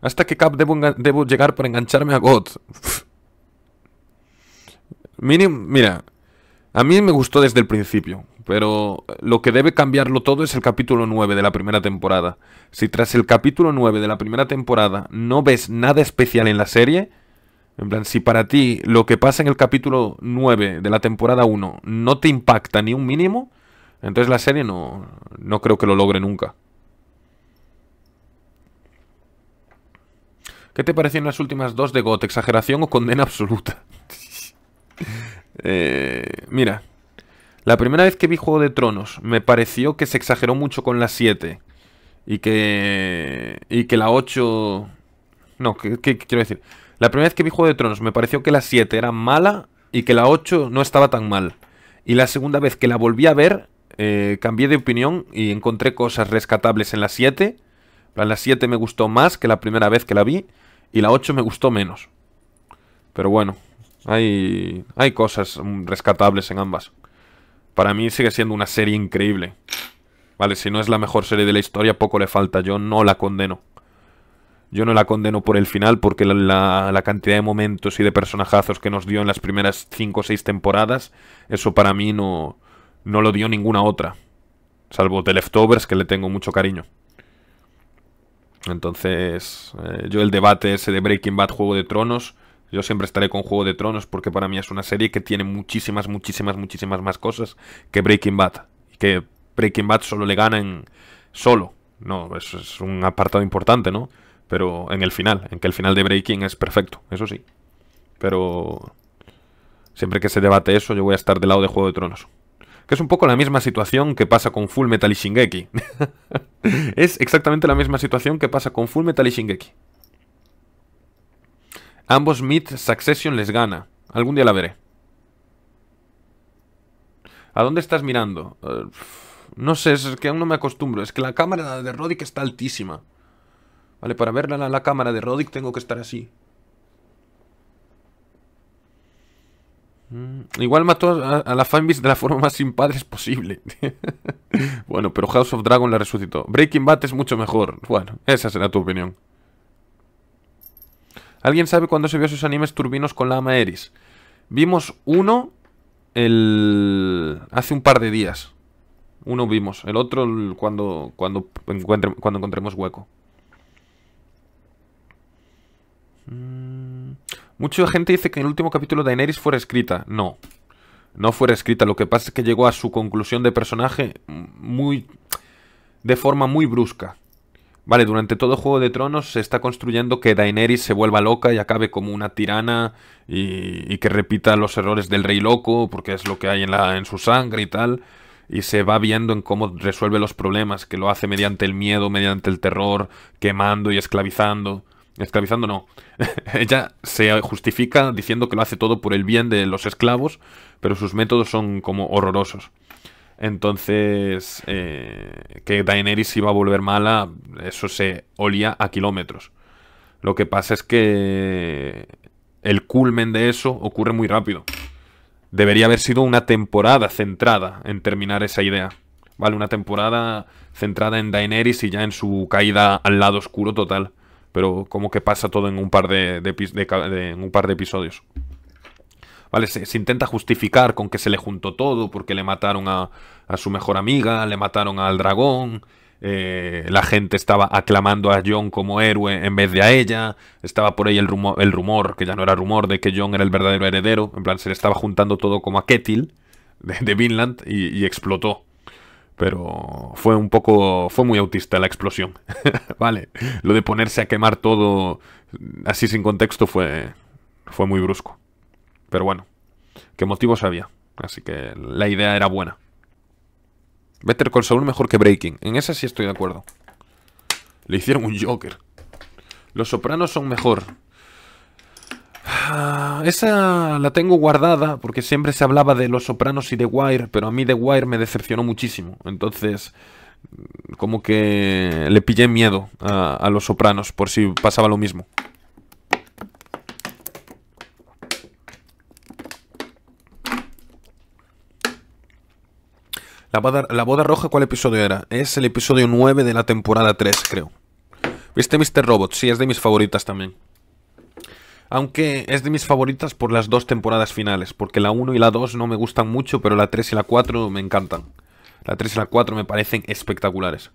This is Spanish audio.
¿Hasta qué cap debo, debo llegar para engancharme a God? mira, a mí me gustó desde el principio, pero lo que debe cambiarlo todo es el capítulo 9 de la primera temporada. Si tras el capítulo 9 de la primera temporada no ves nada especial en la serie, en plan, si para ti lo que pasa en el capítulo 9 de la temporada 1 no te impacta ni un mínimo, entonces la serie no, no creo que lo logre nunca. ¿Qué te parecieron las últimas dos de GOT? ¿Exageración o condena absoluta? Eh, mira, la primera vez que vi Juego de Tronos me pareció que se exageró mucho con la 7 y que, y que la 8... No, ¿qué, quiero decir? La primera vez que vi Juego de Tronos me pareció que la 7 era mala y que la 8 no estaba tan mal. Y la segunda vez que la volví a ver, eh, cambié de opinión y encontré cosas rescatables en la 7. La 7 me gustó más que la primera vez que la vi. Y la 8 me gustó menos. Pero bueno, hay, hay cosas rescatables en ambas. Para mí sigue siendo una serie increíble. Vale, si no es la mejor serie de la historia, poco le falta. Yo no la condeno. Yo no la condeno por el final, porque la, la, cantidad de momentos y de personajazos que nos dio en las primeras 5 o 6 temporadas, eso para mí no, no lo dio ninguna otra. Salvo The Leftovers, que le tengo mucho cariño. Entonces, eh, yo el debate ese de Breaking Bad, Juego de Tronos, yo siempre estaré con Juego de Tronos porque para mí es una serie que tiene muchísimas, muchísimas, muchísimas más cosas que Breaking Bad. Y que Breaking Bad solo le gana en solo. No, es un apartado importante, ¿no? Pero en el final, en que el final de Breaking es perfecto, eso sí. Pero siempre que se debate eso, yo voy a estar del lado de Juego de Tronos. Que es un poco la misma situación que pasa con Full Metal y Shingeki. es exactamente la misma situación que pasa con Full Metal y Shingeki. Ambos Mid Succession les gana. Algún día la veré. ¿A dónde estás mirando? Eh, no sé, es que aún no me acostumbro. Es que la cámara de Roddick está altísima. Vale, para verla la, cámara de Roddick tengo que estar así. Mm, igual mató a, la fanbase de la forma más sin posible bueno, pero House of Dragon la resucitó. Breaking Bad es mucho mejor. Bueno, esa será tu opinión. ¿Alguien sabe cuándo se vio esos animes turbinos con la ama Eris? Vimos uno el... hace un par de días. Uno vimos, el otro cuando, cuando, cuando encontremos hueco. Mm, mucha gente dice que el último capítulo de Daenerys fuera escrita. No, no fuera escrita. Lo que pasa es que llegó a su conclusión de personaje mm, muy de forma muy brusca. Vale, durante todo Juego de Tronos se está construyendo que Daenerys se vuelva loca y acabe como una tirana y, que repita los errores del rey loco, porque es lo que hay en, la, en su sangre y tal. Y se va viendo en cómo resuelve los problemas, que lo hace mediante el miedo, mediante el terror, quemando y esclavizando. Esclavizando no. Ella se justifica diciendo que lo hace todo por el bien de los esclavos, pero sus métodos son como horrorosos. Entonces, eh, que Daenerys iba a volver mala, eso se olía a kilómetros. Lo que pasa es que el culmen de eso ocurre muy rápido. Debería haber sido una temporada centrada en terminar esa idea. Vale, una temporada centrada en Daenerys y ya en su caída al lado oscuro total. Pero como que pasa todo en un par de episodios. Se, intenta justificar con que se le juntó todo, porque le mataron a, su mejor amiga, le mataron al dragón, eh, la gente estaba aclamando a John como héroe en vez de a ella, estaba por ahí el rumor, el rumor, que ya no era rumor, de que John era el verdadero heredero, en plan se le estaba juntando todo como a Ketil de, Vinland y, y explotó pero fue un poco, fue muy autista la explosión, ¿vale? Lo de ponerse a quemar todo así sin contexto fue, fue muy brusco. Pero bueno, qué motivos había. Así que la idea era buena. Better Call Saul mejor que Breaking. En esa sí estoy de acuerdo. Le hicieron un Joker. Los Sopranos son mejor. Ah, esa la tengo guardada porque siempre se hablaba de Los Sopranos y de Wire, pero a mí de Wire me decepcionó muchísimo. Entonces, como que le pillé miedo a Los Sopranos por si pasaba lo mismo. La boda, roja, ¿cuál episodio era? Es el episodio 9 de la temporada 3, creo. ¿Viste Mr. Robot? Sí, es de mis favoritas también. Aunque es de mis favoritas por las dos temporadas finales, porque la 1 y la 2 no me gustan mucho, pero la 3 y la 4 me encantan. La 3 y la 4 me parecen espectaculares.